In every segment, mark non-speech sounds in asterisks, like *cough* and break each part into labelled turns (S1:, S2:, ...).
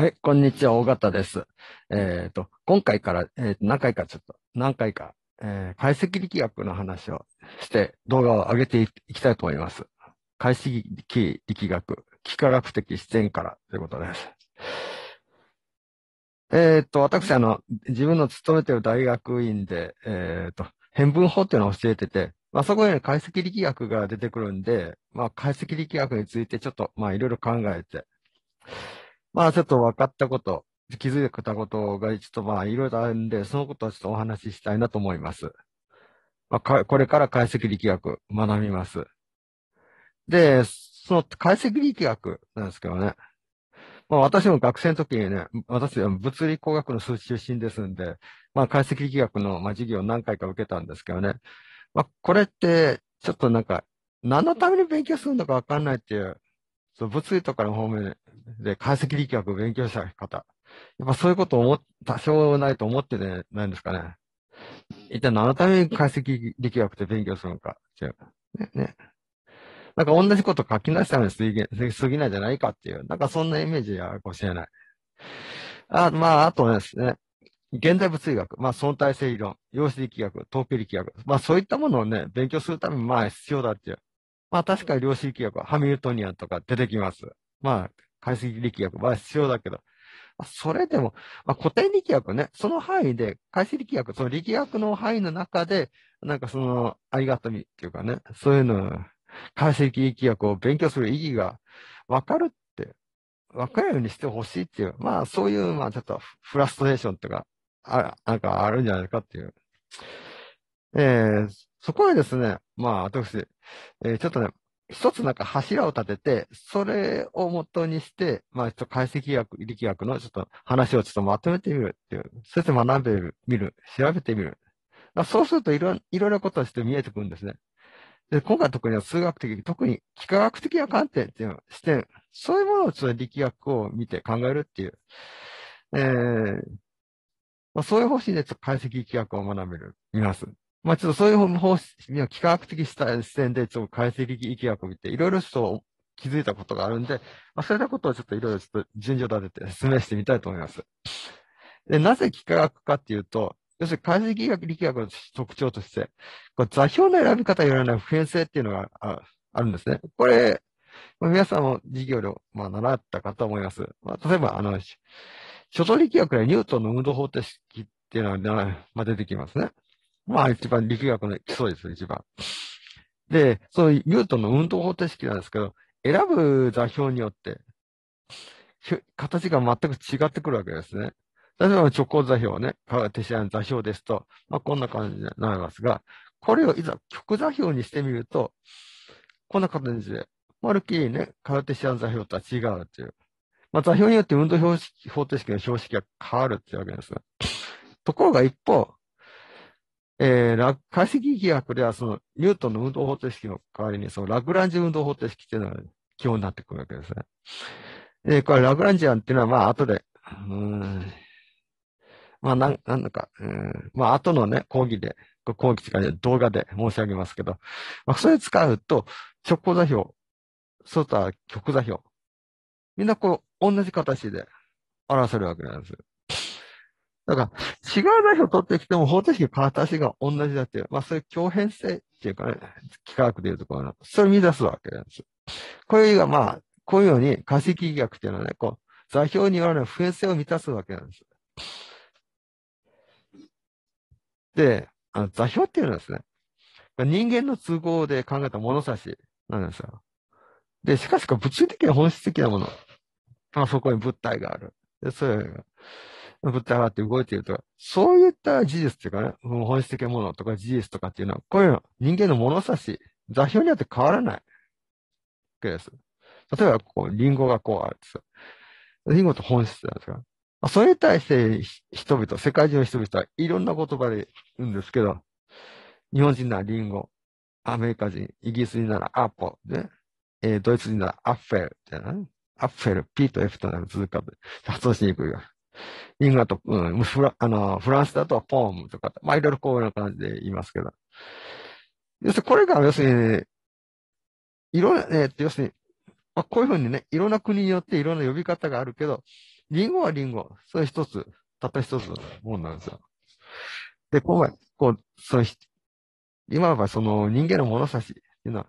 S1: はい、こんにちは、尾形です。えっ、ー、と、今回から、えー、何回かちょっと、何回か、えー、解析力学の話をして動画を上げていきたいと思います。解析力学、幾何学的視点からということです。えっ、ー、と、私、あの、自分の勤めてる大学院で、えっ、ー、と、変分法っていうのを教えてて、まあ、そこに解析力学が出てくるんで、まあ、解析力学についてちょっと、まあ、いろいろ考えて、まあ、ちょっと分かったこと、気づいたことがちょっとまあ、いろいろあるんで、そのことはちょっとお話ししたいなと思います。まあ、これから解析力学学びます。で、その解析力学なんですけどね。まあ、私も学生の時にね、私は物理工学の数値出身ですんで、まあ、解析力学の、まあ、授業を何回か受けたんですけどね。まあ、これって、ちょっとなんか、何のために勉強するのかわかんないっていう、そう物理とかの方面で、解析力学を勉強した方。やっぱそういうことを思多少ないと思ってないんですかね。一体何のために解析力学って勉強するのか。違う。ね。ねなんか同じこと書き出したのにすぎないじゃないかっていう、なんかそんなイメージやかもしれない。あまあ、あとですね、現代物理学、まあ、相対性理論、量子力学、統計力学、まあ、そういったものをね、勉強するために、まあ、必要だっていう。まあ、確かに量子力学はハミルトニアンとか出てきます。まあ、解析力学は必要だけど、それでも、まあ、古典力学ね、その範囲で、解析力学、その力学の範囲の中で、なんかその、ありがたみっていうかね、そういうの、解析力学を勉強する意義が分かるって、分かるようにしてほしいっていう、まあそういう、まあちょっとフラストレーションとか、あなんかあるんじゃないかっていう。えー、そこはですね、まあ私、えー、ちょっとね、一つなんか柱を立てて、それを元にして、まあ、ちょっと解析学、力学のちょっと話をちょっとまとめてみるっていう、そして学べる、見る、調べてみる。そうするといろ、いろなことをして見えてくるんですね。で、今回特には数学的、特に幾何学的な観点っていうの、視点、そういうものをちょっと力学を見て考えるっていう、えー、まあ、そういう方針でちょっと解析力学を学べる、見ます。まあちょっとそういう方針を何学的視点で、ちょっと解析力学を見て、いろいろと気づいたことがあるんで、まあ、そういったことをちょっといろいろちょっと順序立てて説明してみたいと思います。で、なぜ幾何学かっていうと、要するに解析学力学の特徴として、こう座標の選び方いろいない普遍性っていうのがあるんですね。これ、まあ、皆さんも授業で、まあ、習ったかと思います。まあ、例えば、あの、初等力学でニュートンの運動方程式っていうのが、まあ、出てきますね。まあ一番力学の基礎ですね、一番。で、そのニュートンの運動方程式なんですけど、選ぶ座標によって、形が全く違ってくるわけですね。例えば直行座標ね、カテシアン座標ですと、まあこんな感じになりますが、これをいざ極座標にしてみると、こんな形で、まるっきりね、カーテシアン座標とは違うという。まあ、座標によって運動標識方程式の標識が変わるっていうわけですね。ところが一方、えー、解析力学では、その、ニュートンの運動方程式の代わりに、その、ラグランジ運動方程式っていうのが基本になってくるわけですね。で、これ、ラグランジアンっていうのは、まあ、後で、うん、まあ、なん、なんだか、うん、まあ、後のね、講義で、講義とか、ね、動画で申し上げますけど、まあ、それ使うと、直行座標、外は極座標、みんなこう、同じ形で表せるわけなんです。だから、違う代表取ってきても方程式形が同じだっていう、まあそういう共変性っていうかね、幾何学でいうところな、それを見出すわけなんです。これがまあ、こういうように化石学っていうのはね、こう、座標による普遍性を満たすわけなんです。で、あの座標っていうのはですね、人間の都合で考えた物差しなんですよ。で、しかし物理的な本質的なもの。まあ、そこに物体がある。で、それぶって上がって動いているとか、そういった事実っていうかね、もう本質的なものとか事実とかっていうのは、こういうの、人間の物差し、座標によって変わらない。例えば、こう、リンゴがこうあるんですよ。リンゴって本質なんですか。それに対して人々、世界中の人々はいろんな言葉で言うんですけど、日本人ならリンゴ、アメリカ人、イギリス人ならアポ、ね、えー、ドイツ人ならアッフェル、ってなね。アッフェル、P と F となる続かず、発音しにくいわ。イングランド、うん、フラあのフランスだとポームとか、まあいろいろこういう感じで言いますけど。要するにこれが要するに、ね、いろんな、えと、要するに、まあ、こういうふうにね、いろんな国によっていろんな呼び方があるけど、リンゴはリンゴ。それ一つ、たった一つのもんなんですよ。で、今回、こう、その、今はその人間の物差しっていうのは、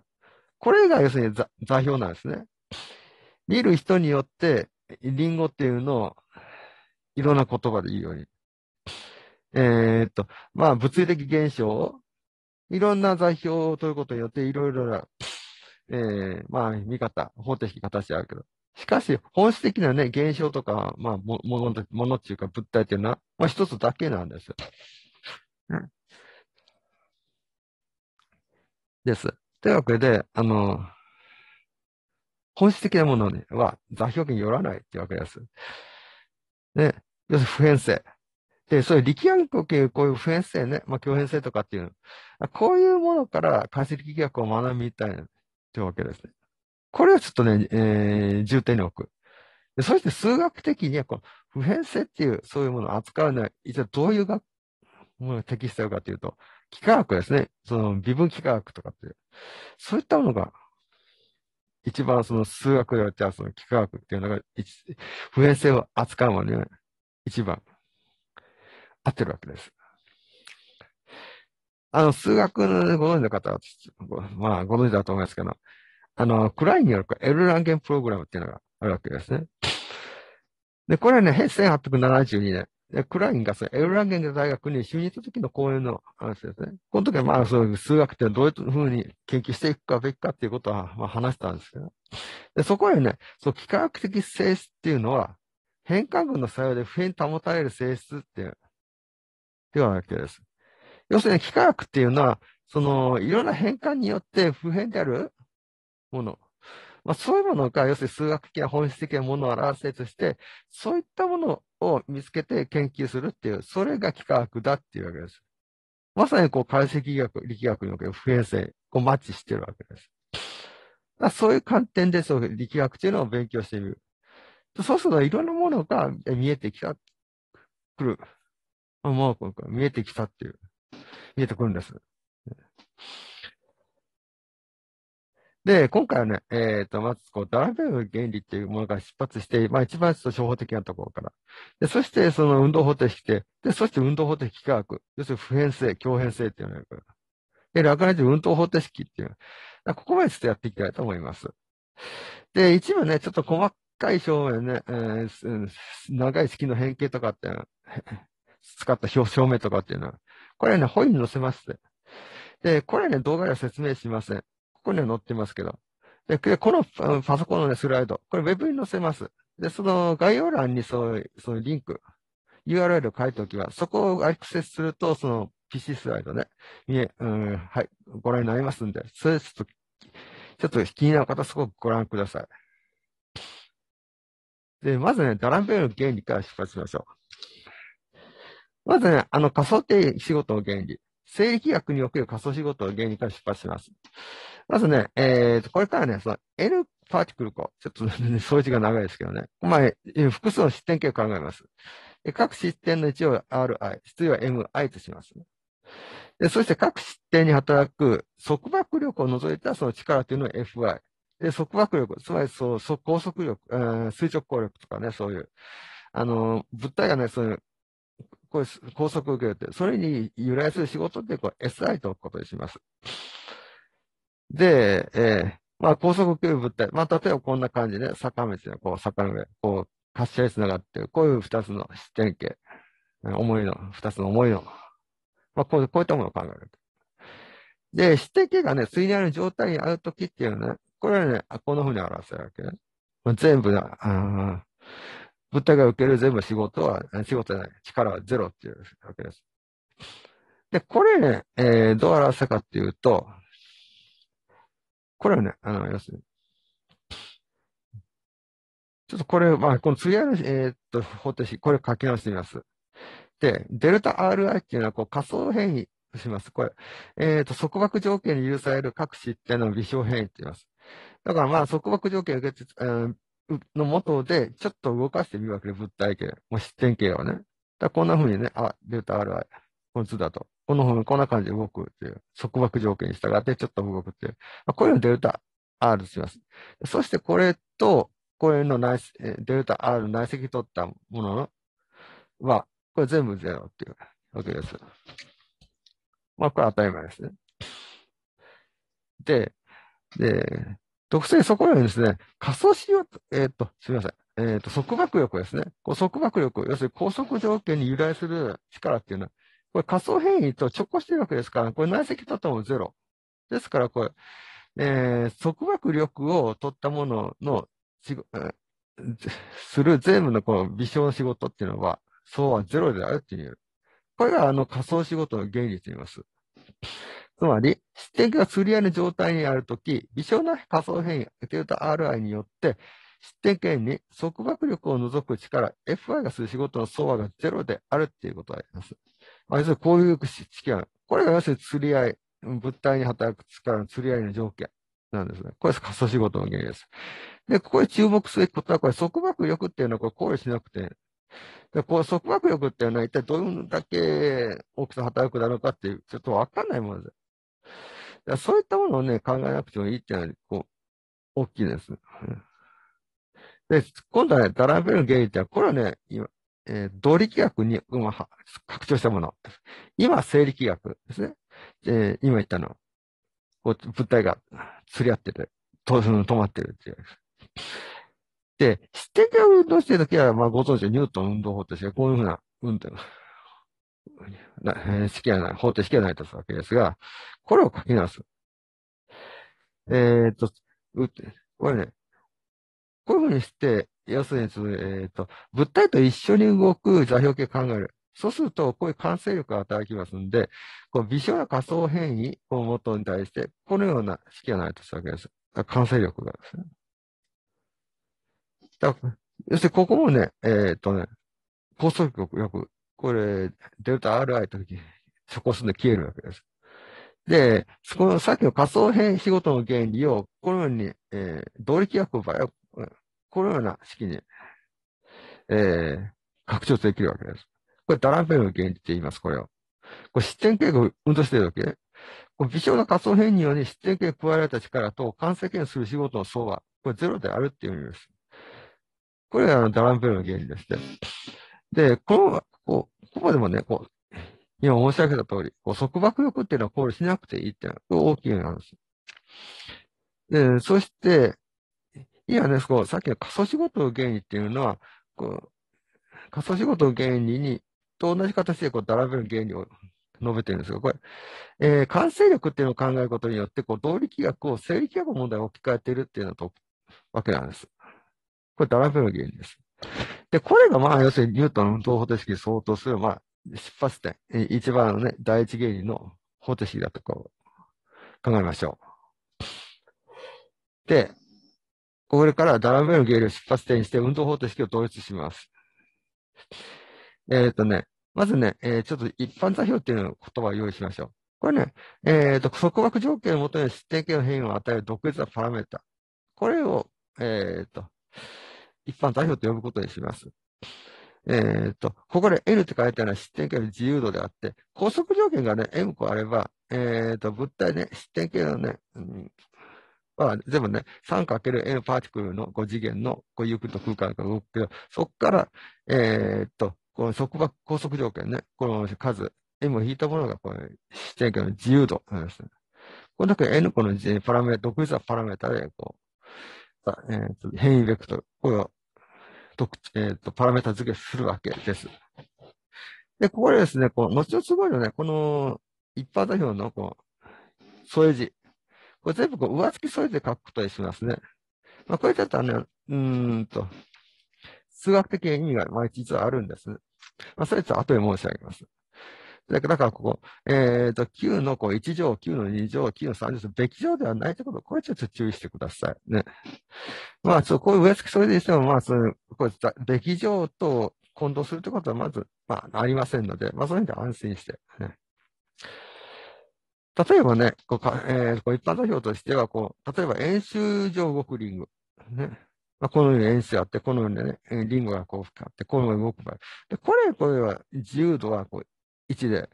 S1: これが要するに座標なんですね。見る人によって、リンゴっていうのをいろんな言葉で言うように。えー、っと、まあ、物理的現象いろんな座標を取ることによって、いろいろな、えー、まあ、見方、方程式、形あるけど。しかし、本質的なね、現象とか、まあ、ももの、ものっていうか物体っていうのは、まあ、一つだけなんですよ。です。というわけで、あの、本質的なものは座標によらないというわけです。ね、要するに普遍性。で、そういう力学というこういう普遍性ね、まあ、共変性とかっていうこういうものから解析力学を学びたいというわけですね。これをちょっとね、えー、重点に置く。でそして数学的にはこの普遍性っていう、そういうものを扱うのは、一体どういう学ものが適してるかというと、幾何学ですね。その微分幾何学とかっていう。そういったものが一番その数学ではじゃその幾何学っていうのが、普遍性を扱うものに、ね、一番合ってるわけです。あの、数学のご存知の方は、まあ、ご存知だと思いますけど、あの、クラインによる L ランゲンプログラムっていうのがあるわけですね。で、これはね、1872年、で、クラインがさ、エルランゲンで大学に就任した時の講演の話ですね。この時はまあそういう数学ってどういうふうに研究していくかべきかっていうことはまあ話したんですけど。で、そこへね、その幾何学的性質っていうのは、変換群の作用で不変保たれる性質っていう、ではなくてです。要するに幾何学っていうのは、その、いろんな変換によって不変であるもの。まあ、そういうものが、要するに数学的な本質的なものを表せとして、そういったものを見つけて研究するっていう、それが幾何学だっていうわけです。まさにこう解析学、力学における不遍性、こうマッチしてるわけです。だそういう観点で、そう力学っていうのを勉強してみる。そうするといろんなものが見えてきた、来る。もう見えてきたっていう、見えてくるんです。で、今回はね、えっ、ー、と、まず、こう、ダラベルの原理っていうものが出発して、まあ、一番ちょっと初歩的なところから。で、そして、その運動方程式で、で、そして運動方程式科学。要するに、普遍性、強変性っていうのがある。かラで、楽なジ運動方程式っていう。ここまでちょっとやっていきたいと思います。で、一部ね、ちょっと細かい表面ね、えー、長い式の変形とかって、使った表表明とかっていうのは、これね、本に載せまして。で、これね、動画では説明しません。ここには載ってますけど。で、このパソコンの、ね、スライド、これ Web に載せます。で、その概要欄にそういう、そのリンク、URL を書いておきます。そこをアクセスすると、その PC スライドね、うん、はい、ご覧になりますんで、それちょっと、ちょっと気になる方、すごくご覧ください。で、まずね、ダランベルの原理から出発しましょう。まずね、あの仮想定仕事の原理。生理学における仮想仕事の原理から出発します。まずね、えー、と、これからね、その N パーティクルコ、ちょっと、ね、*laughs* 掃除が長いですけどね。まあ、複数の失点形を考えます。各失点の置を RI、質量は MI とします、で。そして各失点に働く束縛力を除いたその力というのは FI。で、束縛力、つまりそう、高速力、えー、垂直抗力とかね、そういう、あの、物体がね、そういうこういう高速受けるって、それに由来する仕事ってこう SI と置くことにします。で、えー、まあ、高速受ける物体。まあ、例えばこんな感じで、坂道のこう坂の上、こう、滑車につながってる。こういう二つの視点形。思いの、二つの思いの。まあ、こう、こういったものを考える。で、視点形がね、水ある状態にあるときっていうのはね、これはね、こんな風に表せるわけね。まあ、全部だ、あ物体が受ける全部仕事は、仕事じゃない、力はゼロっていうわけです。で、これね、えー、どう表したかっていうと、これはね、あの、要するに、ちょっとこれ、まあ、この次ある、えー、っと、方程式、これ書き直してみます。で、デルタ Ri っていうのは、こう、仮想変異します。これ、えっ、と、束縛条件に有される各子っていうのを微小変異って言います。だからまあ、束縛条件を受けて、えー、のもとで、ちょっと動かしてみるわけで、物体系、もう失点系をね。だこんな風にね、あ、データ r は、この図だと。この方面、こんな感じで動くっていう、束縛条件に従ってちょっと動くっていう。まあ、こうをデルタ R します。そしてこれと、こういうの内デルタ R 内積取ったものは、これ全部ゼロっていうわけです。まあ、これ当たり前ですね。で、で、特性、そこらにですね、仮想使用、えっ、と、すみません。えっ、と、束縛力ですね。こう束縛力、要するに拘束条件に由来する力っていうのは、これ仮想変異と直行してるわけですから、これ内積取ったもゼロ。ですから、これ、えー、束縛力を取ったものの、する全部のこの微小の仕事っていうのは、そうはゼロであるっていう。これがあの仮想仕事の原理と言います。つまり、指点が釣り合いの状態にあるとき、微小な仮想変異、デうタ Ri によって、失点権に束縛力を除く力、Fi がする仕事の相和がゼロであるっていうことがあります。まあ、要するにこういう式は、これが要するに釣り合い、物体に働く力の釣り合いの条件なんですね。これ仮想仕事の原因です。で、ここで注目すべきことは、これ束縛力っていうのはこれ考慮しなくて、でこう束縛力っていうのは一体どんだけ大きさ働くだろうかっていう、ちょっとわかんないものです。だそういったものをね、考えなくてもいいっていうのは、こう、大きいです。で、今度はね、ダラベルの原因ってのは、これはね、今、えー、動力学に、うん、拡張したもの。今、生理学ですね。えー、今言ったの。こう、物体が釣り合ってて、然 *laughs* 止まってるっていう。で、知的運動してるときは、まあ、ご存知、ニュートン運動法として、こういうふうな運動。式が *laughs* ない、方程式がないとするわけですが、これを書き直す。えー、っと、これね、こういうふうにして、要するに、えー、っと、物体と一緒に動く座標系を考える。そうすると、こういう完成力が働きますんで、この微小な仮想変異を元に対して、このような式がないとするわけです。完成力がですね。だ要するに、ここもね、えー、っとね、高速力、よくこれ、デルタ Ri とそこすんで消えるわけです。で、そこのさっきの仮想変仕事の原理を、このように、えー、動力学を場合は、このような式に、えー、拡張できるわけです。これ、ダランペルの原理って言います、これを。これ、失点計画を運動しているわけ。これ微小な仮想変により失点計加えられた力と成形権する仕事の相は、これゼロであるっていう意味です。これがあのダランペルの原理でして。で、この、こう、ここでもね、こう、今申し上げた通り、こう束縛力っていうのは考慮しなくていいっていうのは大きいなんです。で、そして、いやね、こう、さっきの仮想仕事の原理っていうのは、こう、仮想仕事の原理に、と同じ形でこう、ダラベル原理を述べてるんですが、これ、えー、感成力っていうのを考えることによって、こう、理力学を生理学の問題を置き換えてるっていうのと、わけなんです。これ、ダラベル原理です。で、これがまあ、要するにニュートンの運動方程式に相当する、まあ、出発点、一番のね、第一原理の方程式だとかを考えましょう。で、これからダラメの原理を出発点にして運動方程式を統一します。えっ、ー、とね、まずね、えー、ちょっと一般座標っていう言葉を用意しましょう。これね、えっ、ー、と、束縛条件をもとに出展形の変異を与える独立なパラメータ。これを、えっ、と、一般代表と呼ぶことにします。えー、っと、ここで N って書いてあるのは失点形の自由度であって、高速条件がね、M 個あれば、えー、っと、物体ね、失点形のね、うん、まあ、全部ね、3×N パーティクルの5次元のこういうと空間が動くけど、そこから、えー、っと、この束縛高速条件ね、この数、M を引いたものがこれ、失点形の自由度なんですね。このけ N 個のパラメータ、独立なパラメータで、こう、えー、変異ベクトル、これを特、えーと、パラメータ付けするわけです。で、ここでですね、この後いのね、この一般代表のこう添え字、これ全部こう上付き添え字で書くことにしますね。まあ、これだったらね、うんと、数学的意味が、まあ、実はあるんです、ね。まあ、それと後で申し上げます。だから、ここ、えっ、ー、と、9のこう1乗、9の2乗、9の3乗、べき乗ではないということ、これちょっと注意してください。ね。まあ、そう、こういう植え付けそれでしても、まあ、そう、こう、べき乗と混同するということは、まず、まあ、ありませんので、まあ、そういう意味で安心して、ね。例えばね、こうかえー、こう一般投票としてはこう、例えば演習上動くリング。ねまあ、このように演習あって、このようにね、リングがこうあって、このように動く場合。で、これ、これは、自由度はこう1で。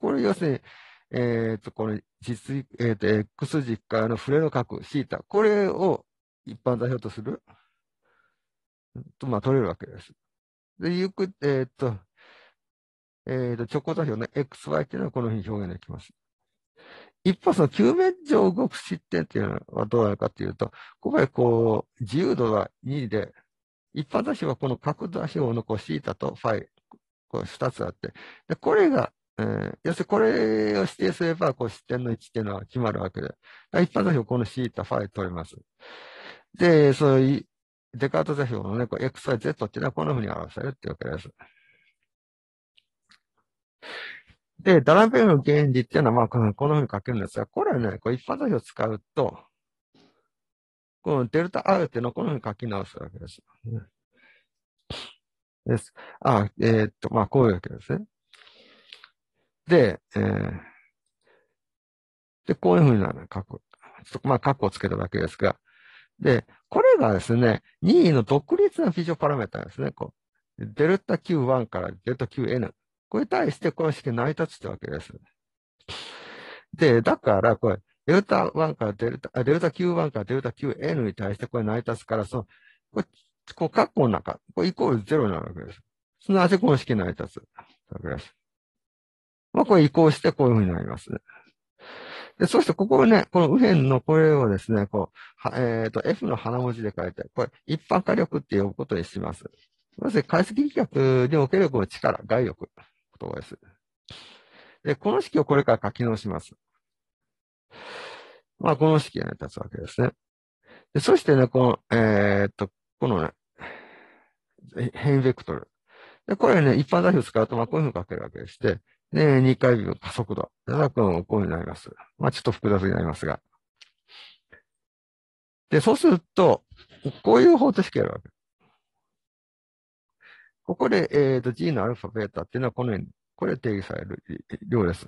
S1: これ要するに、えっ、と、この実、えっ、と、X 軸からのフレの角、θ。これを一般座標とすると、まあ、取れるわけです。で、ゆく、えっ、と、えっ、と、直行座標の XY っていうのはこのうに表現できます。一方、その球面上動く失点っていうのはどうなるかっていうと、ここはこう、自由度が2で、一般座標はこの角座標のこう θ とファイ、こう2つあって、でこれが、えー、要するにこれを指定すれば、こう失点の位置っていうのは決まるわけで、一般座標、この θ、ファイ取れます。で、そういうデカート座標のね、xyz っていうのはこんなふうに表されるっていうわけです。で、ダランベルの原理っていうのは、まあ、このふうに書けるんですが、これはね、こう一般座標を使うと、このデルタ R っていうのをこのふうに書き直すわけです。うんです。あ、えー、っと、まあ、こういうわけですね。で、えー、で、こういうふうな過去、ちょっとまあ、過去をつけただけですが、で、これがですね、任意の独立な非常パラメータですね。こうデルタ Q1 からデルタ QN。これに対してこの式成り立つってわけです。で、だから、これ、デルタ1からデルタ、デルタ Q1 からデルタ QN に対してこれ成り立つから、その、これこう、括弧の中、これイコールゼロなわけです。すなわちの式成り立つわけです。まあ、これ移行してこういうふうになりますね。で、そしてここをね、この右辺のこれをですね、こう、えっ、ー、と、F の花文字で書いて、これ、一般化力って呼ぶことにします。まず、解析力におけるこの力、外力、言葉です。で、この式をこれから書き直します。まあ、この式が、ね、立つわけですね。でそしてね、この、えっ、ー、と、このね、変ベクトル。で、これね、一般代表使うと、まあ、こういうふうに書けるわけでして、ね、2回の加速度。で、こういうふうになります。まあ、ちょっと複雑になりますが。で、そうすると、こういう方程式やるわけ。ここで、えっ、ー、と、G のアルファ、ベータっていうのはこのように、これ定義される量です。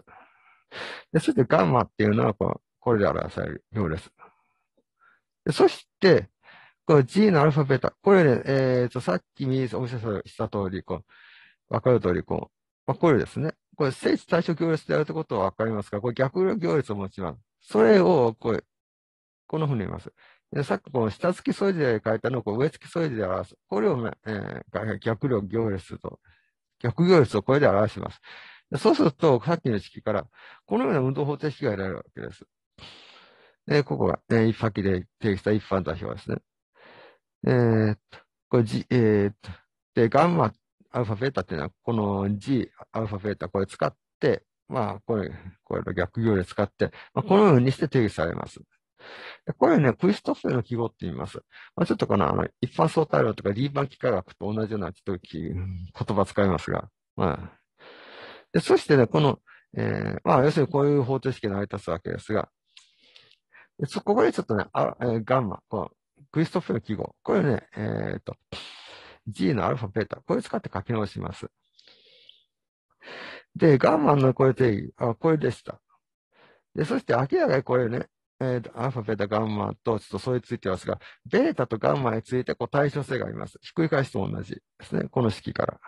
S1: で、そしてガンマっていうのはこ、これで表される量です。でそして、この G のアルファベータ。これね、えっ、ー、と、さっきお見せした通り、こう、わかる通り、こう、まあ、これですね。これ、聖地対象行列であるってことはわかりますかこれ逆行列を持ちます。それを、こう、このふうに言います。でさっきこの下付き添いで書いたのをこう上付き添いで表す。これを、ね、えー、逆行列と、逆行列をこれで表します。そうすると、さっきの式から、このような運動方程式が得られるわけです。で、ここが、ね、一発で定義した一般代表ですね。えー、っと、これ G、えー、っと、で、ガンマ、アルファ、ベータっていうのは、この G、アルファ、ベータ、これ使って、まあ、これ、これの逆行で使って、まあ、このようにして定義されます。これね、クリストフェの記号って言います。まあ、ちょっとこの、あの、一般相対論とかリーバン幾何学と同じような、ちょっと言葉使いますが、まあ。で、そしてね、この、えー、まあ、要するにこういう方程式が成り立つわけですが、そこでちょっとね、あえー、ガンマ、こクリストフの記号。これね、えっ、ー、と、G のアルファ、ベータ。これ使って書き直します。で、ガンマンのこれ定義。あ、これでした。で、そして明らかにこれね、えっ、ー、と、アルファ、ベータ、ガンマと、ちょっとそれついてますが、ベータとガンマについてこう対称性があります。ひっくり返すと同じですね。この式から。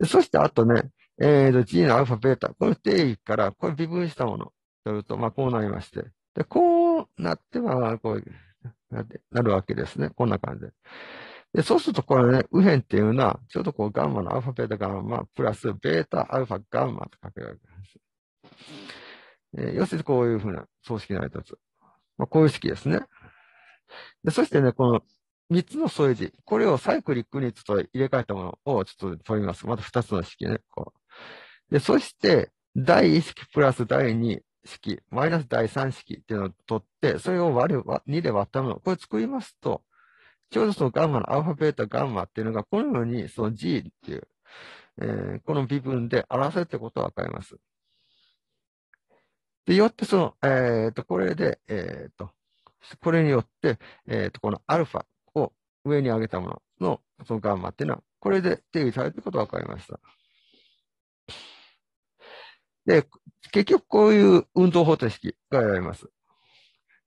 S1: でそしてあとね、えー、と、G のアルファ、ベータ。この定義から、これ微分したもの。というと、まあ、こうなりまして。で、こうなっては、こう、なるわけですね。こんな感じで。で、そうするとこれね、右辺っていうのは、ちょうどこうガンマのアルファ、ベータ、ガンマ、プラス、ベータ、アルファ、ガンマと書けるわけです。えー、要するにこういうふうな葬式の一つ。まあ、こういう式ですね。で、そしてね、この3つの添え字、これをサイクリックにちょっと入れ替えたものをちょっと取ります。また2つの式ね、こう。で、そして、第1式プラス第2、式、マイナス第3式っていうのを取って、それを割る、2で割ったもの、これ作りますと、ちょうどそのガンマのアルファ、ベータ、ガンマっていうのが、このようにその G っていう、えー、この微分で表せるってことがわかります。で、よってその、えっ、ー、と、これで、えっ、ー、と、これによって、えっ、ー、と、このアルファを上に上げたものの、そのガンマっていうのは、これで定義されてることがわかりました。で、結局こういう運動方程式がやられます。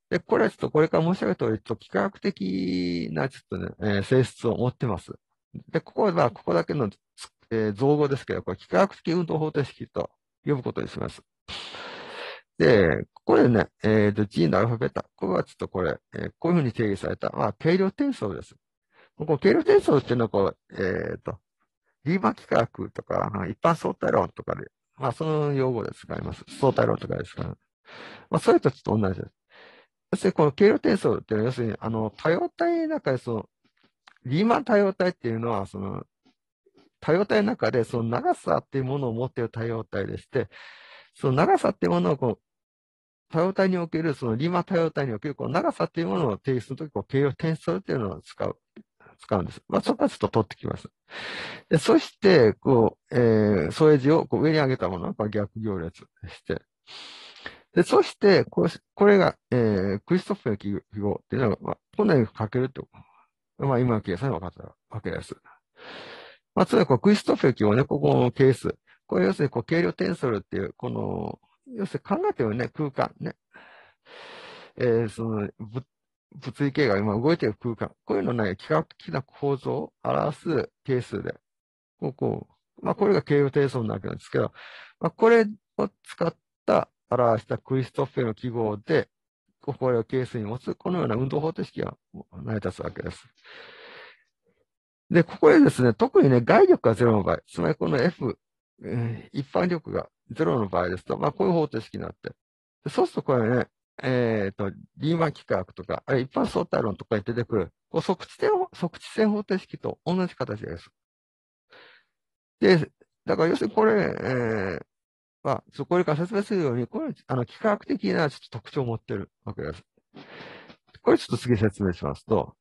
S1: で、これはちょっとこれから申し上げた通り、ちょっと幾何学的なちょっとね、えー、性質を持ってます。で、ここは、ここだけの、えー、造語ですけど、これ幾何学的運動方程式と呼ぶことにします。で、ここでね、えっ、ー、と、G のアルファベータ、ここはちょっとこれ、えー、こういうふうに定義された、まあ、軽量転送です。ここ、軽量転送っていうのは、こう、えっ、ー、と、リーマン幾何学とか、一般相対論とかでまあ、その用語で使います。相対論とかですから。まあ、それとちょっと同じです。要するに、この軽量転送っていうのは、要するに、あの、多様体の中で、その、リーマン多様体っていうのは、その、多様体の中で、その長さっていうものを持っている多様体でして、その長さっていうものを、こう、多様体における、そのリーマン多様体における、この長さっていうものを定義するとき、こう、軽量転送っていうのを使う。使うんです。まあ、そこはちょっと取ってきます。でそして、こう、えー、添え字をこう上に上げたものは逆行列して、で、そして、これが、えー、クリストフェの記号っていうのは、まあ、こんなに書けると、まあ、今の計算が分かったわけです。まあ、つまり、クリストフェの記号ね、ここのケース。これ要するに、こう、軽量テンソルっていう、この、要するに考えてるね、空間ね。えー、その、物物理系が今動いている空間、こういうのね、幾何的な構造を表す係数で、こう、こう、まあ、これが形容定数なわけなんですけど、まあ、これを使った表したクリストフェの記号で、これを係数に持つ、このような運動方程式が成り立つわけです。で、ここでですね、特にね、外力が0の場合、つまりこの F、一般力が0の場合ですと、まあ、こういう方程式になって、そうするとこれね、えっ、ー、と、リーマン幾何学とか、あれ一般相対論とかに出てくる、こう即地点、即地点方程式と同じ形です。で、だから要するにこれ、えー、まあ、そこから説明するように、これ、あの、幾何学的なちょっと特徴を持ってるわけです。これちょっと次説明しますと、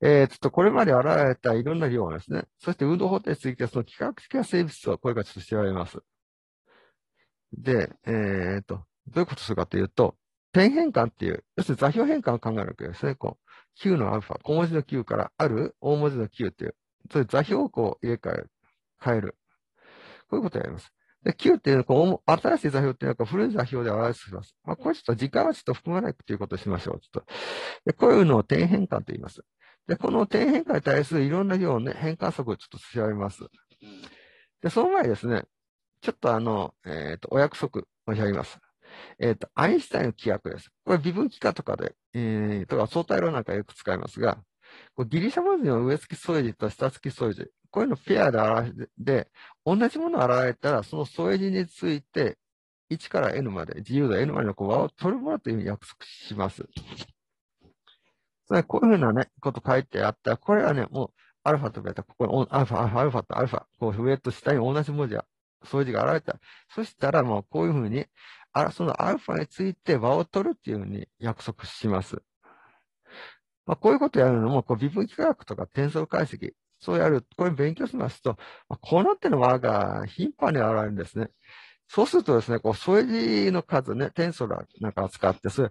S1: えー、ちょっとこれまで現れたいろんな量ですね。そして運動方程について、その幾何学的な性質はこれからちょっと調べます。で、えー、っと、どういうことするかというと、点変換っていう、要するに座標変換を考えるわけですね。こう、Q のアルファ、小文字の Q からある大文字の Q っていう、そういう座標をこう入れ替える。変える。こういうことをやります。で、Q っていうのは、こう、新しい座標っていうのは、古い座標で表します。まあ、これちょっと時間はちょっと含まないということをしましょう。ちょっと。で、こういうのを点変換と言います。で、この点変換に対するいろんな量をね、変換則をちょっと調べます。で、その前にですね、ちょっとあの、えっ、ー、と、お約束をやります。えっ、ー、と、アインシュタインの規約です。これ、微分幾何とかで、えー、とか相対論なんかよく使いますが、こうギリシャ文字の上付き添え字と下付き添え字、こういうのペアで表しで、同じものを表れたら、その添え字について、1から n まで、自由度 n までの和を取るものというふうに約束します。つまり、こういうふうなね、こと書いてあったら、これはね、もう、アルファとベータ、ここのアルファ、アルファ、アルファとアルファ、こう上と下に同じ文字が、数字が現れた。そしたら、もうこういうふうに、そのアルファについて場を取るっていうふうに約束します。まあ、こういうことやるのも、こう微分幾何学とか転送解析、そうやる、これ勉強しますと、まあ、こうなっての輪が頻繁に現れるんですね。そうするとですね、こう、添え字の数ね、ソ送なんかを使って、それ、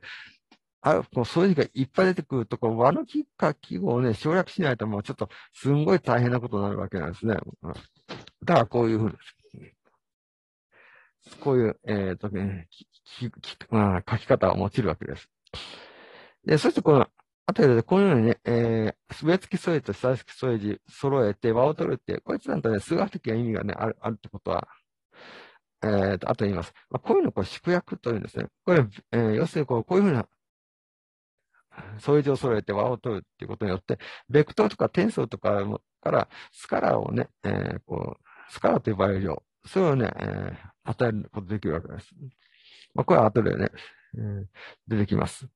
S1: あこう添え字がいっぱい出てくると、こう和の幾何記号をね、省略しないと、もうちょっとすんごい大変なことになるわけなんですね。だからこういうふうに。こういう、えっ、とね、ききまあ、書き方を用いるわけです。で、そしてこの、あとでこのようにね、えー、すべつき添えと下付き添え字揃えて和を取るって、こいつなんとね、数学的な意味がね、ある、あるってことは、えっ、と、あと言います。まあ、こういうのをこう縮約というんですね。これ、えー、要するにこう、こういうふうな添え字を揃えて和を取るっていうことによって、ベクトルとか転送とかから、スカラーをね、えー、こう、スカラーと呼ばれるよう、それをね、えー、与えることできるわけです。まあ、これは後でね、うん、出てきます。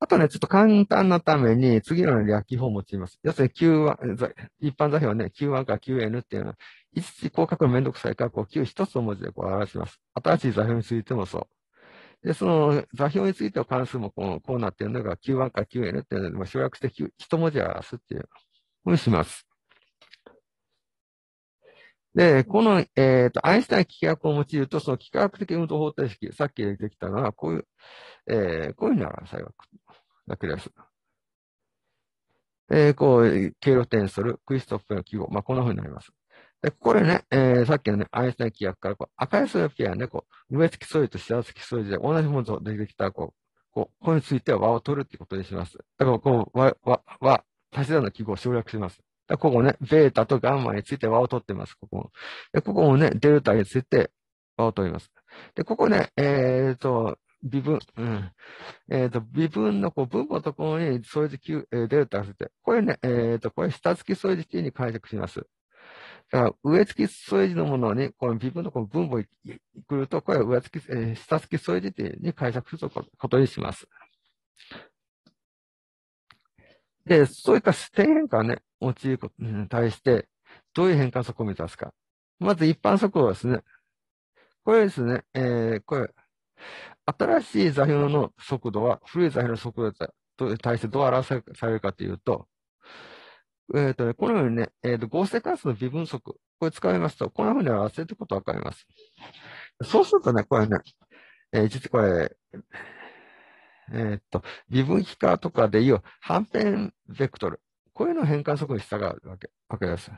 S1: あとね、ちょっと簡単なために、次の略記法を用います。要するに Q1、一般座標はね、Q1 から QN っていうのは、いちちこう書くのめんどくさいから、こう Q 一つの文字でこう表します。新しい座標についてもそう。で、その座標についての関数もこうこうなっているのが Q1 から QN っていうので、省略して一文字表すっていうふうにします。で、この、えっ、ー、と、アインシュタイン規約を用いると、その規格的運動方程式、さっき出てきたのは、こういう、えー、こういうふうに表るわけです。えー、こう、経路転する、クリストフの記号、まあ、こんなふうになります。で、これね、えー、さっきのね、アインシュタイン規約から、こう、赤い数ピアね、こう、上付き数字と下付き数字で同じものと出てきたこう、こう、これについては和を取るってことにします。だから、こう、和、和、和、足し算の記号を省略します。ここね、ベータとガンマについて和を取ってます、ここで、ここもね、デルタについて和を取ります。で、ここね、えっ、と、微分、うん。えっ、と、微分のこう分母のところに相似 Q、えー、デルタがついて、これね、えっ、と、これ下付き相似 T に解釈します。だから、上付き相字のものに、この微分のこの分母に来ると、これ上付き、えー、下付き相字 T に解釈することにします。で、そういった性変化をね、用いることに対して、どういう変換則を満たすか。まず一般速度ですね、これですね、えー、これ、新しい座標の速度は古い座標の速度と対してどう表されるかというと、えっ、ー、とね、このようにね、えーと、合成関数の微分速、これ使いますと、こんな風に表せることがわかります。そうするとね、これね、えー、実これ、えー、っと、微分比化とかでいう反転ベクトル。こういうの変換速度に従うわけわけです。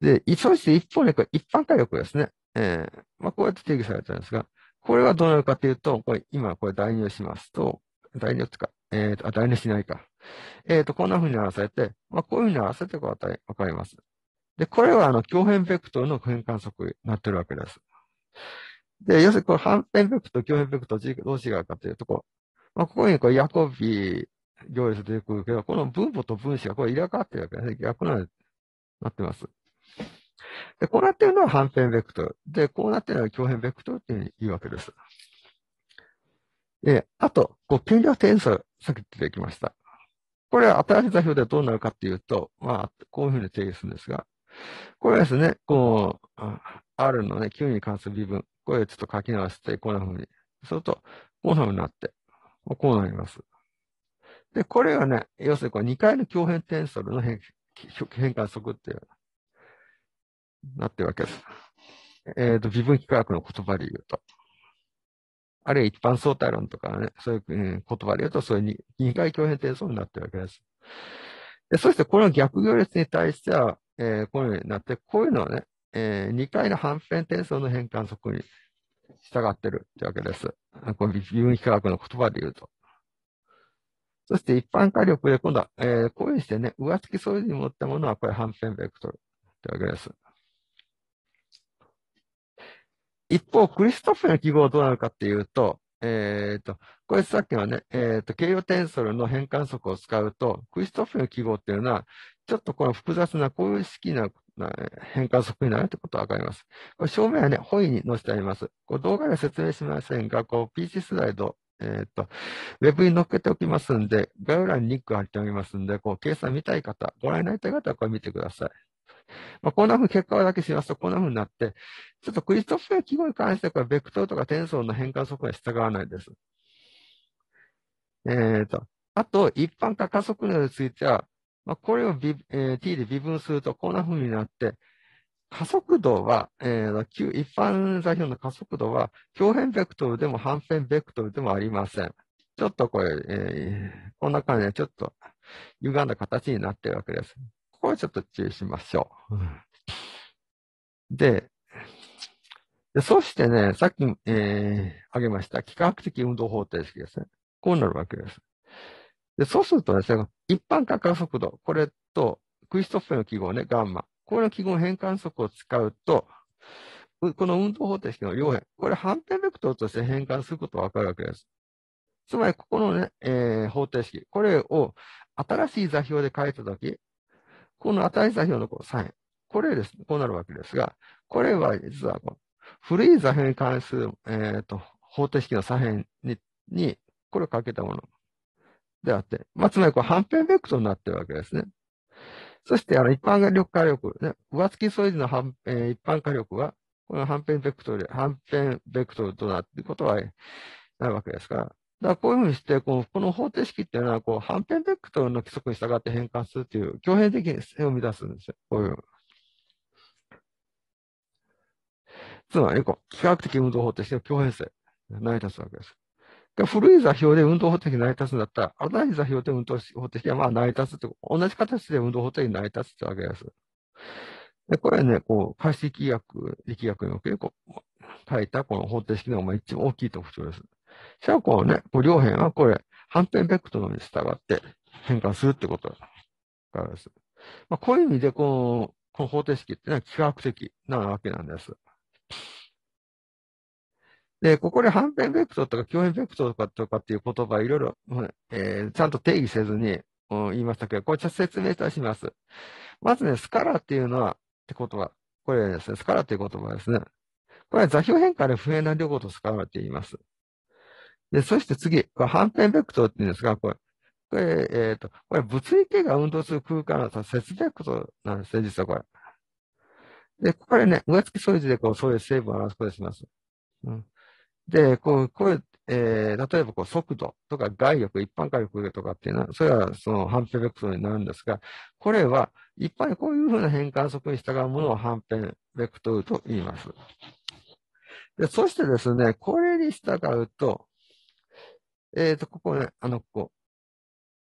S1: で、そして一方で、一般化力ですね。えー、まあ、こうやって定義されてるんですが、これはどうなるかというと、これ、今、これ代入しますと、代入とか、えーと、あ、代入しないか。えっ、と、こんな風に合わせて、まあ、こういう風に合わせてわかります。で、これは、あの、強変ベクトルの変換速になってるわけです。で、要するにこの反転ベクトル、強変ベクトル、どう違うかというとこ、まあ、ここにこうヤコビ行列出てくるけど、この分母と分子がこれ入れ替わってるわけですね。逆な、なってます。で、こうなってるのは反転ベクトル。で、こうなってるのは強変ベクトルっていうわけです。で、あと、こう、権力転差、さっき出てきました。これは新しい座標でどうなるかっていうと、まあ、こういうふうに定義するんですが、これはですね、この R のね、Q に関する微分。これちょっと書き直して、こんな風に。すると、こんな風になって、こうなります。で、これがね、要するにこれ2回の共変テンソルの変変換則っていう、なってるわけです。えっ、ー、と、微分幾何学の言葉で言うと。あるいは一般相対論とかね、そういう、言葉で言うと、それに2回共変転送になってるわけです。でそして、この逆行列に対しては、えー、このようになって、こういうのはね、えー、2回の反転転送の変換則に従ってるってわけです。こ微分幾何学の言葉で言うと。そして一般火力で今度は、えー、こういうふうにしてね、上付き素粒子に持ったものはこれ反転ベクトルってわけです。一方、クリストフェの記号はどうなるかっていうと、えっ、ー、と、これさっきのね、えっ、ー、と、形容テンソルの変換則を使うと、クリストフェの記号っていうのは、ちょっとこの複雑なこういう式な変換速になるということがわかります。これ正面はね、本位に載せてあります。これ動画では説明しませんが、こう、PC スライド、えっ、ー、と、ウェブに載っけておきますんで、概要欄にリンク貼っておきますんで、こう、計算見たい方、ご覧になりたい方はこれ見てください。まあ、こんなふうに結果だけしますと、こんなふうになって、ちょっとクリストフェア記号に関しては、ベクトルとか転送の変換速度は従わないです。えっ、ー、と、あと、一般化加速度については、まあ、これを、えー、t で微分するとこんな風になって、加速度は、えー、一般座標の加速度は、表辺ベクトルでも反辺ベクトルでもありません。ちょっとこれ、えー、こんな感じでちょっと歪んだ形になってるわけです。ここはちょっと注意しましょう。で、でそしてね、さっき、えー、挙げました、幾何学的運動方程式ですね。こうなるわけです。で、そうするとですね、一般化加速度、これと、クリストフェの記号ね、ガンマ。これの記号変換速を使うと、この運動方程式の両辺、これ反転ベクトルとして変換することがわかるわけです。つまり、ここのね、えー、方程式、これを新しい座標で書いたとき、この新しい座標のこうサイン、これですね、こうなるわけですが、これは実はこの古い座標に関する、えーと、と方程式の左辺にに、これをかけたもの。であって、まあ、つまりこう反転ベクトルになってるわけですね。そして、あの、一般力火力、ね、上付き素子の反、えー、一般火力は、この反転ベクトル、反転ベクトルとなっていることは、なるわけですから。だからこういうふうにして、このこの方程式っていうのは、こう、反転ベクトルの規則に従って変換するという、強変的に生み出すんですよ。こういう。つまり、こう、比較的運動方程式の強変性、成り立つわけです。古い座標で運動法的式成り立つんだったら、新しい座標で運動法的式はまあ成り立つと、同じ形で運動法的式成り立つってわけです。で、これね、こう、解析学、力学における、こう、書いたこの方程式のまあ一番大きい特徴です。じゃあ、こうね、こう両辺はこれ、反転ベクトルに従って変換するってことからです。まあ、こういう意味でこの、この方程式っていうのは幾何学的なわけなんです。で、ここで反転ベクトルとか共変ベクトルとかとかっていう言葉いろいろ、えー、ちゃんと定義せずに、うん、言いましたけど、これちょっと説明いたします。まずね、スカラっていうのは、って言葉、これですね、スカラっていう言葉ですね。これは座標変化で不変な両方とスカラって言います。で、そして次、これ反転ベクトルって言うんですが、これ、これ、えっ、ー、と、これ物理系が運動する空間の説ベクトルなんですね、実はこれ。で、ここらね、上付き掃除でこう、そういう成分を表すことします。うん。で、こう、こうえー、例えばこう速度とか外力、一般外力とかっていうのは、それはその反転ベクトルになるんですが、これは一般にこういうふうな変換速に従うものを反転ベクトルと言います。で、そしてですね、これに従うと、えっ、ー、と、ここね、あの、こ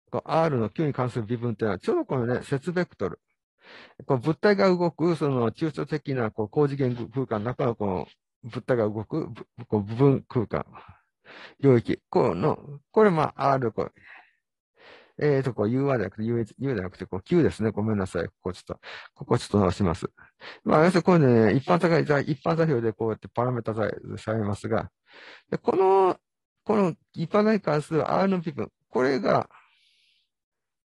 S1: う、こう R の Q に関する微分っていうのは、ちょうどこのね、節ベクトル。こう物体が動く、その抽象的なこう高次元空間の中のこの物体が動く、こう部分空間、領域、この、これ、まあ、R、これ。えっ、ー、と、こう、U じゃなくて、U, U じゃなくて、こう、Q ですね。ごめんなさい。ここちょっと、ここちょっと直します。まあ、要するに、こうね、一般座標、一般座標でこうやってパラメータされますが、でこの、この一般座標関する R の部分、これが、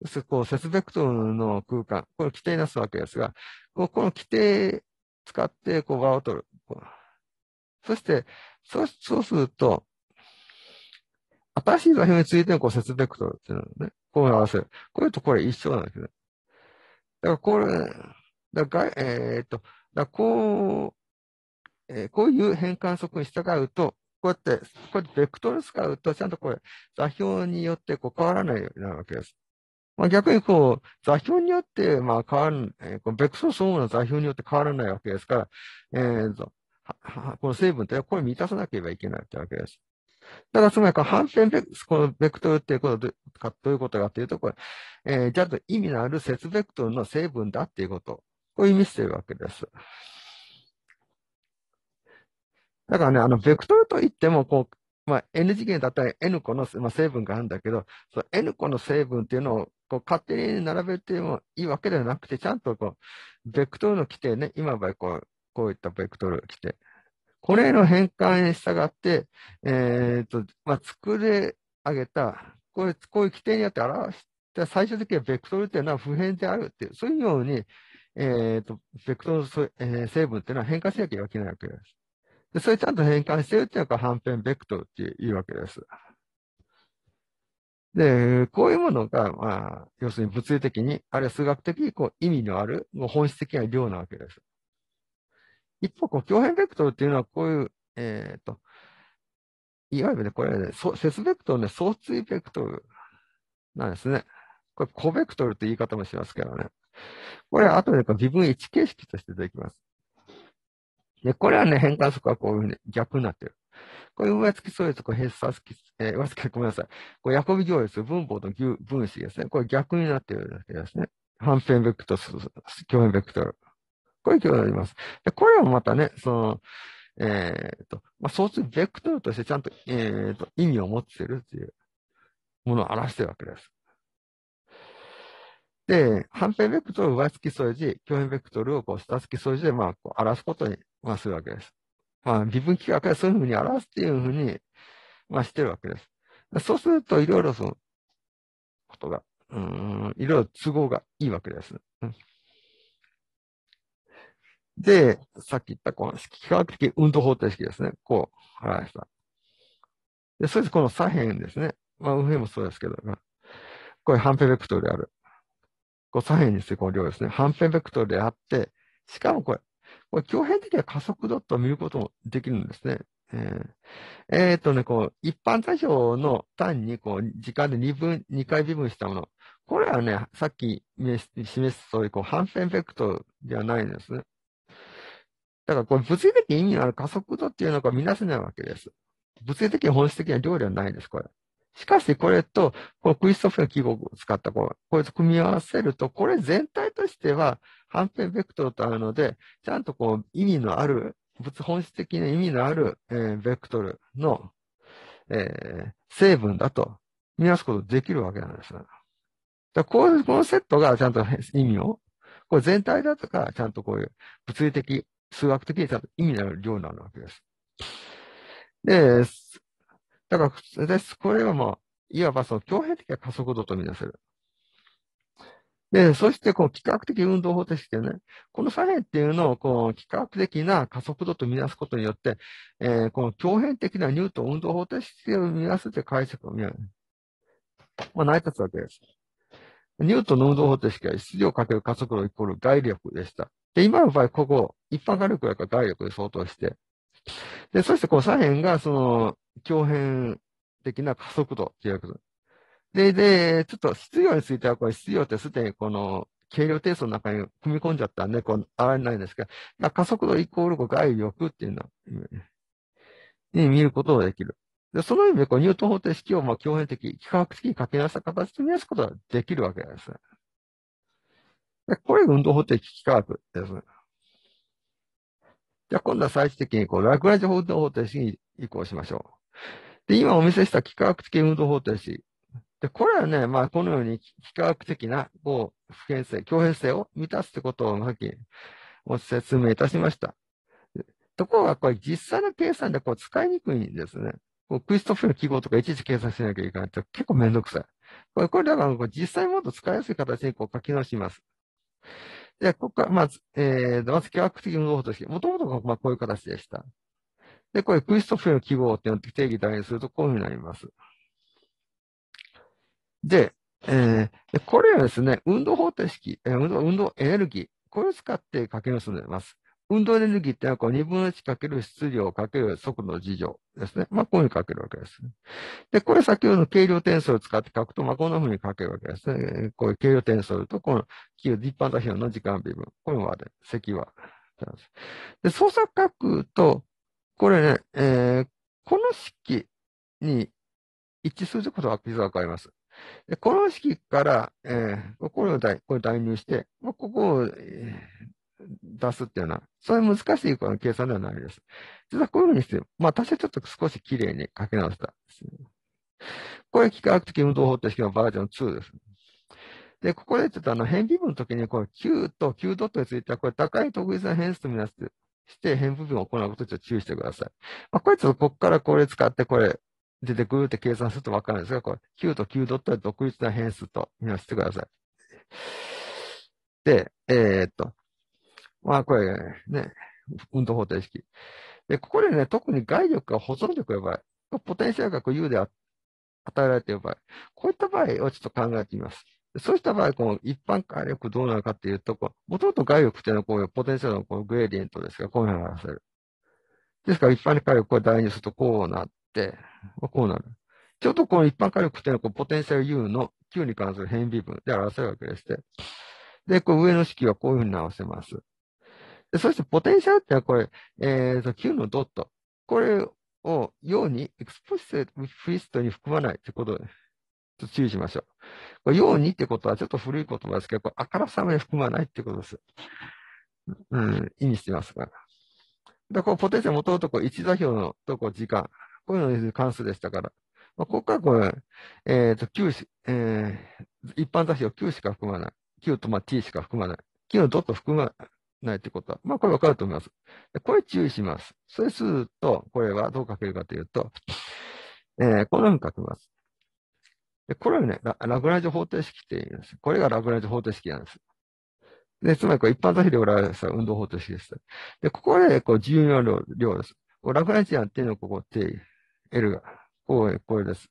S1: すこう、節ベクトルの空間、これを規定なすわけですが、この規定使って、こう、和を取る。こうそして、そうそうすると、新しい座標についてのこう説ベクトルっていうのをね、こう合わせる。これとこれ一緒なんですね。だからこれ、だからえー、っと、だこう、えー、こういう変換則に従うと、こうやって、こうやってベクトル使うと、ちゃんとこれ、座標によってこう変わらないようになるわけです。まあ、逆にこう、座標によって、まあ変わる、えー、このベクトルそのもの座標によって変わらないわけですから、えー、この成分というのはこれを満たさなければいけないというわけです。ただ、つまり、反転ベクこのベクトルっていうことか、どういうことかというと、これ、えー、じゃあ、意味のある節ベクトルの成分だっていうこと、こういう意味しているわけです。だからね、あの、ベクトルといっても、こう、まあ、N 次元だったら N 個の、まあ、成分があるんだけど、そ N 個の成分っていうのを、こう、勝手に並べてもいいわけではなくて、ちゃんとこう、ベクトルの規定ね、今場合、こう、こういったベクトル来て、これの変換に従って、えっ、ー、と、まあ、作り上げた、こういう、こういう規定によって表した、最終的にはベクトルっていうのは普遍であるっていう、そういうように、えっ、ー、と、ベクトル、えー、成分っていうのは変換しなきゃいけないわけです。で、それちゃんと変換してるっていうのが反転ベクトルっていうわけです。で、こういうものが、まあ、要するに物理的に、あるいは数学的にこう意味のある、もう本質的な量なわけです。一方、こう、共変ベクトルっていうのは、こういう、えっ、ー、と、いわゆるね、これね、説ベクトルね、相対ベクトルなんですね。これ、コベクトルって言い方もしますけどね。これあ後で微分1形式としてできます。で、これはね、変換則はこういうふうに逆になってる。こういう上付き素列、こう、閉鎖付き、えー、上付き、ごめんなさい。これ、ヤコビ行列、分母と分子ですね。これ逆になってるわけですね。反転ベクトル、共変ベクトル。こういう機能になります。で、これもまたね、その、えっ、ー、と、まあ、そうするベクトルとしてちゃんと、えっ、ー、と、意味を持ってるっていうものを表してるわけです。で、反転ベクトルを上付き添え字、共変ベクトルをこう下付き添え字で、まあ、こう表すことに、まあ、するわけです。まあ、微分規格はそういうふうに表すっていうふうに、まあ、してるわけです。そうすると、いろいろその、ことが、うん、いろいろ都合がいいわけです。うんで、さっき言った、この、幾何学的運動方程式ですね。こう、表した。で、そしてこの左辺ですね。まあ、右辺もそうですけど、これ反辺ベクトルである。こう左辺にしてこの量ですね。反辺ベクトルであって、しかもこれ、これ、強変的な加速度と見ることもできるんですね。えー、えー、とね、こう、一般座標の単に、こう、時間で2分、2回微分したもの。これはね、さっき示す通り、こう、反転ベクトルではないんですね。だからこれ物理的意味のある加速度っていうのが見出せないわけです。物理的本質的な量ではないんです、これ。しかし、これと、このクリストフェの記号を使ったこ、う、こいつ組み合わせると、これ全体としては、反転ベクトルとあるので、ちゃんとこう、意味のある、物本質的な意味のある、えー、ベクトルの、えー、成分だと見なすことできるわけなんです。だこうこのセットがちゃんと意味を、これ全体だとか、ちゃんとこういう物理的数学的に意味のある量になるわけです。で、だから、です。これはまあ、いわばその強変的な加速度とみなせる。で、そして、この幾何学的運動方程式でね、この左辺っていうのを、この幾何学的な加速度とみなすことによって、えー、この強変的なニュートン運動方程式をみなすという解釈を見る。まあ、成り立つわけです。ニュートンの運動方程式は質量かける加速度イコール外力でした。で、今の場合、ここ、一般化力やから外力で相当して。で、そしてこう左辺がその、強変的な加速度っていうこと。で、で、ちょっと質量については、これ質量ってすでにこの、軽量定数の中に組み込んじゃったんで、こう、あれないんですけど、加速度イコール外力っていうのに見ることができる。で、その意味で、こう、ニュートン方程式を、まあ、強変的、幾何学的に書け出した形で見出すことができるわけです。でこれが運動方程式幾何学です。じゃあ、今度は最終的に、こう、ラグラジュ運動方程式に移行しましょう。で、今お見せした幾何学的運動方程式。で、これはね、まあ、このように幾何学的な、こう、不変性、強変性を満たすってことを、さっき、お説明いたしました。ところが、これ実際の計算でこう使いにくいんですね。クリストフェの記号とかいちいち計算しなきゃいけないと結構めんどくさい。これ、これだから実際もっと使いやすい形にこう書き直します。じゃあ、ここからまず、えー、まず、アクティブ語法として、もともとまあこういう形でした。で、これ、クリストフェの記号っての定義代にするとこういうふうになります。で、えー、これはですね、運動方程式、えー、運動、運動エネルギー、これを使って書き直すんでます。運動エネルギーってのは、こう、2分の1かける質量かける速度事情ですね。まあ、こういうふうに書けるわけです、ね。で、これ先ほどの軽量転送を使って書くと、まあ、こんなふうに書けるわけですね。こういう軽量転送と、この、旧一般座標の時間微分。これある。積は。で、操作書くと、これね、えー、この式に一致することはピザわかります。でこの式から、えー、これを代代入して、まあ、ここを、えー、出すっていうのは、それ難しいこの計算ではないです。実はこういうふうにして、まあ、私はちょっと少し綺麗に書き直したんですね。これ、幾何学的運動方程式のバージョン2です。で、ここでちょっとあの変微分の時に、この Q と Q ドットについては、これ高い特別な変数とみなして、して変微分を行うことにちょっと注意してください。まあ、これちょっとここからこれ使って、これ出てくるって計算するとわかるんですが、これ Q と Q ドットは独立な変数とみなしてください。で、えー、っと、まあ、これね、運動方程式。で、ここでね、特に外力が保存力やばい。ポテンシャルが U で与えられている場合。こういった場合をちょっと考えてみます。そうした場合、この一般火力どうなるかっていうと、もともと外力っていうのはこういうポテンシャルのこのグレーディエントですが、こういうふうに表せる。ですから一般火力を代入するとこうなって、こうなる。ちょうどこの一般火力っていうのはこうポテンシャル U の Q に関する変微分で表せるわけでして。で、こう上の式はこういうふうに直せます。そしてポテンシャルってのはこれ、えー、と Q のドット。これを陽にエクスポシテフィストに含まないってことで、ちょっと注意しましょう。これにってことはちょっと古い言葉ですけど、これあからさまに含まないってことです。うん、意味してますから。だこうポテンシャル元々こう1座標のとこ時間。こういうのに関数でしたから。まあ、ここらこれ、えっ、ー、と、9し、えー、一般座標9しか含まない。9とまあ t しか含まない。9のドット含まない。ないってことは、まあこれ分かると思います。これ注意します。それすると、これはどう書けるかというと、えー、こんなうに書きます。でこれはねラ、ラグラジ方程式って言います。これがラグラジ方程式なんです。で、つまりこれ一般と比で表した運動方程式です。で、ここでこう重要量です。ラグラジアンっていうのをここ定義、L が、こう、これです。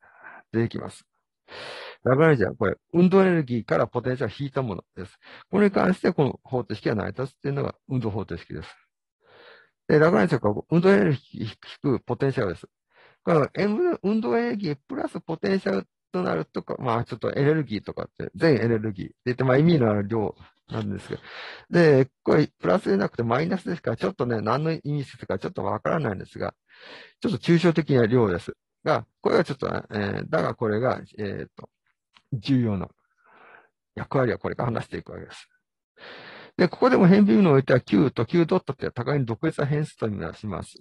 S1: 出てきます。ララグ流ジじゃ、これ、運動エネルギーからポテンシャルを引いたものです。これに関して、この方程式が成り立つっていうのが運動方程式です。で、ラグランジャーは運動エネルギー引くポテンシャルです。だから、運動エネルギープラスポテンシャルとなるとか、まあちょっとエネルギーとかって、全エネルギーって言って、まあ意味のある量なんですけど。で、これプラスでなくてマイナスですから、ちょっとね、何の意味するかちょっとわからないんですが、ちょっと抽象的な量です。が、これはちょっと、えー、だがこれが、えっ、ー、と、重要な役割はこれから話していくわけです。で、ここでも変微分においては Q と Q ドットって互いに独立な変数と見なします。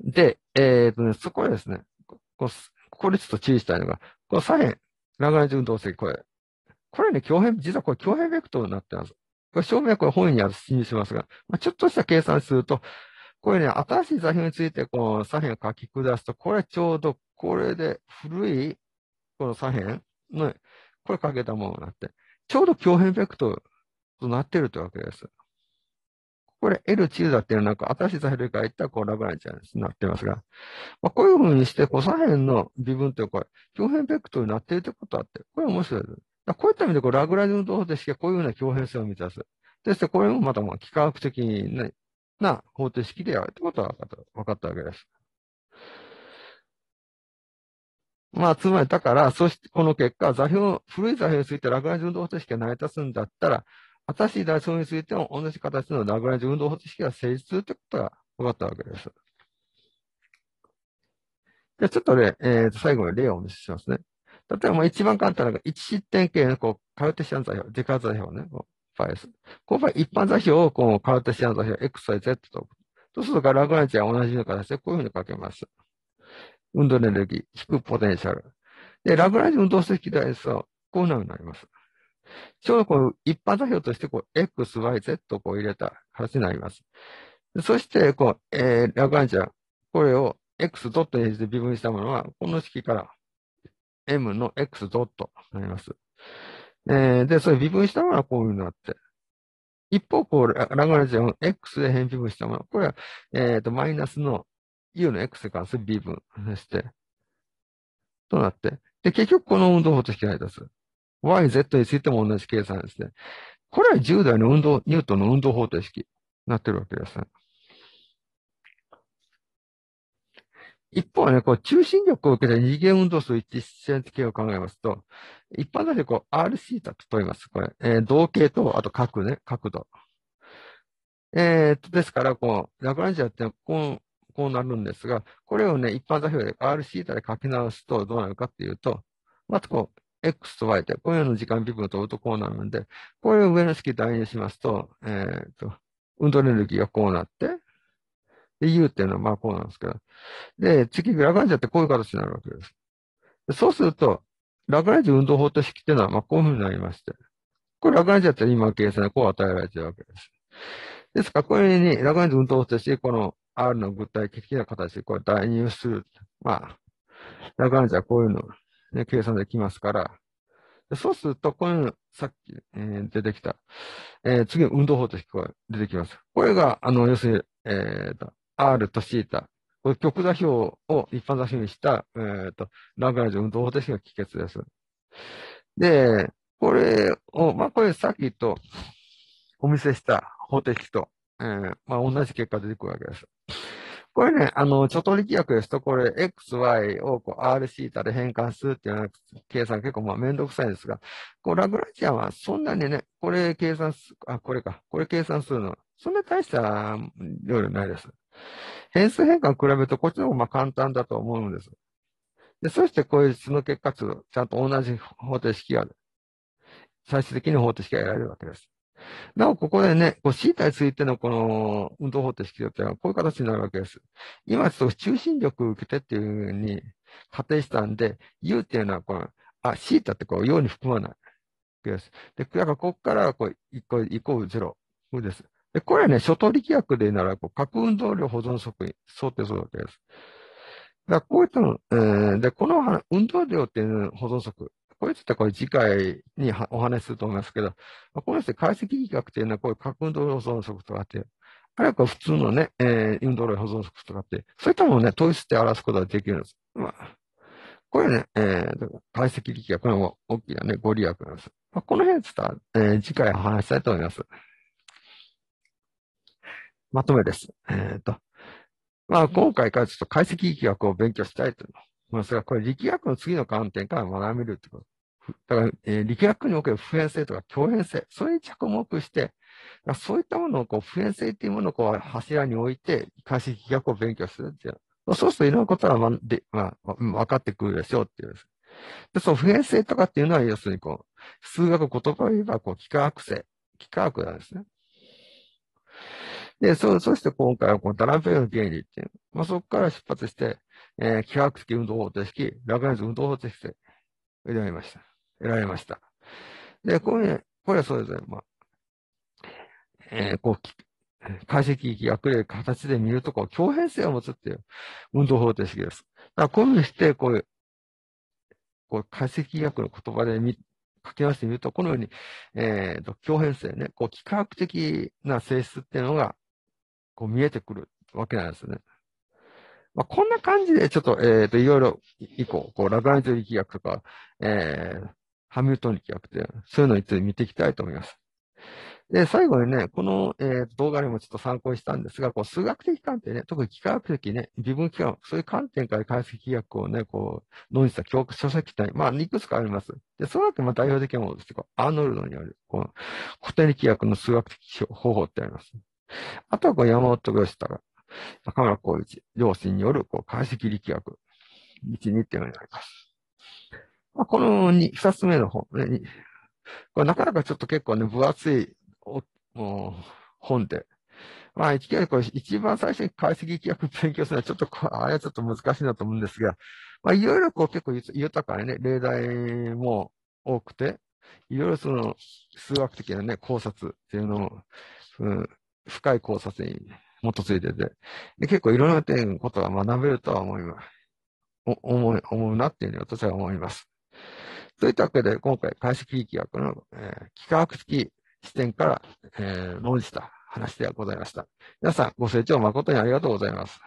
S1: で、えっ、ー、とね、そこはですね、ここでちょっと注意したいのが、この左辺、ラグランジ運動これ。これね、共変、実はこれ共変ベクトルになってます。これ、正面はこれ本位にある進入しますが、まあ、ちょっとした計算すると、これね、新しい座標についてこの左辺を書き下すと、これちょうどこれで古いこの左辺の、これかけたものになって、ちょうど共変ベクトルとなってるというわけです。これ L 中だっていうのはなんか新しい座標で書いたらこうラブランチになってますが、まあ、こういうふうにしてこう左辺の微分というこれ、共変ベクトルになっているということあって、これ面白いです。こういった意味でこうラグランジの動作でしかこういうふうな共変性を満たす。すしてこれもまたまあ幾何学的に、ね、な方程式であるってことは分かったわけです。まあ、つまり、だから、そして、この結果、座標、古い座標についてラグランジ運動方程式が成り立つんだったら、新しい代標についても同じ形のラグランジ運動方程式が成立するってことが分かったわけです。じゃちょっとね、えー、と最後に例をお見せしますね。例えば、一番簡単なのが、1失点形のこう、カルテシアン座標、デカ座標ね。イこの場合、一般座標をこのカルテシアン座標 x、y、z と。そうすると、ラグランジは同じような形でこういうふうに書けます。運動エネルギー、引くポテンシャル。で、ラグランジ運動積大ですと、こういうふうになります。ちょうどこの一般座標としてこう x、y、z をこう入れた形になります。そしてこう、えー、ラグランジはこれを x ドットにして微分したものは、この式から m の x ドットになります。えー、で、それ微分したものはこういうのあって。一方、こう、ラグランジを X で変微分したもの。これは、えっ、ー、と、マイナスの U の X に関する微分して、となって。で、結局この運動方程式が出す。YZ についても同じ計算ですね。これは10代の運動、ニュートンの運動方程式になってるわけです、ね。一方ね、こう、中心力を受けた二次元運動数一致線形を考えますと、一般座標こう、RC と問います。これ、えー、同型と、あと角ね、角度。えー、っと、ですから、こう、ラグランジャーってこう、こうなるんですが、これをね、一般座標で RC で書き直すとどうなるかっていうと、まずこう、X と Y で、こういうの時間微分を取るとこうなるんで、これを上の式代入しますと、えー、っと、運動エネルギーがこうなって、で、U っていうのはまあこうなんですけど。で、次、ラグランジャってこういう形になるわけです。でそうすると、ラグランジ運動方程式っていうのはまあこういうふうになりまして。これラグランジャって今計算でこう与えられてるわけです。ですから、これにラグランジ運動方程式、この R の具体的な形でこれ代入する。まあ、ラグランジャはこういうの、ね、計算できますから、そうすると、こういうの、さっき、えー、出てきた、えー、次の運動方程式が出てきます。これが、あの、要するに、えー R と θ。これ極座標を一般座標にした、えーと、ラグラジの運動方程式の帰結です。で、これを、まあ、これさっきとお見せした方程式と、えー、まあ、同じ結果出てくるわけです。これね、あの、ちょっと力学ですと、これ、x, y をこう r シータで変換するっていう計算結構まあめんどくさいんですが、こうラグラジアンはそんなにね、これ計算す、あ、これか、これ計算するのは、そんな大した量量ないです。変数変換比べると、こっちの方がまあ簡単だと思うんです。でそしてこういう質の結果ちゃんと同じ方程式が、最終的に方程式が得られるわけです。なお、ここでね、こう θ についてのこの運動方程式というのはこういう形になるわけです。今、ちょっと中心力を受けてっていうふうに仮定したんで、u っていうのはこの、あ、θ ってこう、ように含まない。です。で、だからここからこう、1個、イコール0です。でこれはね、初等力学で言うなら、こう核運動量保存則に想定するわけです。だこういったの、えー、で、この運動量っていう保存則、こいつってこれ次回にお話しすると思いますけど、この人解析力学っていうのはこういう核運動量保存則とかって、あるいは普通のね、えー、運動量保存則とかって、そういったものをね、統一して表すことができるんです。まあ、これね、えー、解析力学の大きなね、ご利益なんです。まあ、この辺つったら、えー、次回お話したいと思います。まとめです。えっ、ー、と、まあ、今回からちょっと解析力学を勉強したいと思いますが、これ力学の次の観点から学べるってこと。だから、えー、力学における普遍性とか共演性、それに着目して、そういったものをこう、普遍性というものをこう柱に置いて、解析力学を勉強するっていう。そうするといろんなことが、までまあ、分かってくるでしょうっていう。で、その普遍性とかっていうのは、要するにこう、数学言葉を言えば、こう、幾何学性、幾何学なんですね。で、そう、そして今回はこのダランペイルの原理っていう、まあ、そこから出発して、えー、気迫式運動方程式、ラグラン運動方程式で得られました。得られました。で、これ、これはそれぞれ、まあ、えー、こう、解析域がくる形で見ると、こう、共変性を持つっていう運動方程式です。だから、こういうふうにして、こういう、こう、解析学の言葉で見、書き出してみると、このように、えっ、ー、と、共変性ね、こう、幾何学的な性質っていうのがこう見えてくるわけなんですね。まあ、こんな感じで、ちょっと、えっ、ー、と、いろいろ以降、こう、ラグランジュ力学とか、えー、ハミルトン力学って、そういうのについて見ていきたいと思います。で、最後にね、この、えー、動画にもちょっと参考にしたんですが、こう、数学的観点ね、特に機械学的ね、微分機関、そういう観点から解析学をね、こう、論じた教科書籍体、まあ、いくつかあります。で、その中、まあ、代表的なものですけど、アーノルドにある、この、古典力学の数学的方法ってあります。あとはこう山本良から、中村光一、両親によるこう解析力学、1、2っていうのになります。まあ、この2、2つ目の本、ね、これなかなかちょっと結構ね、分厚い本で、まあ、いきなり一番最初に解析力学勉強するのはちょっと、あれはちょっと難しいなと思うんですが、まあ、いろいろこう結構豊かにね、例題も多くて、いろいろその数学的なね、考察っていうのを、うん、深い考察に基づいてて、で結構いろんな点のことが学べるとは思います。思思うなっていうふうに私は思います。といったわけで、今回、解析力学の、えー、幾何学的視点から、えー、論じた話でございました。皆さん、ご清聴誠にありがとうございます。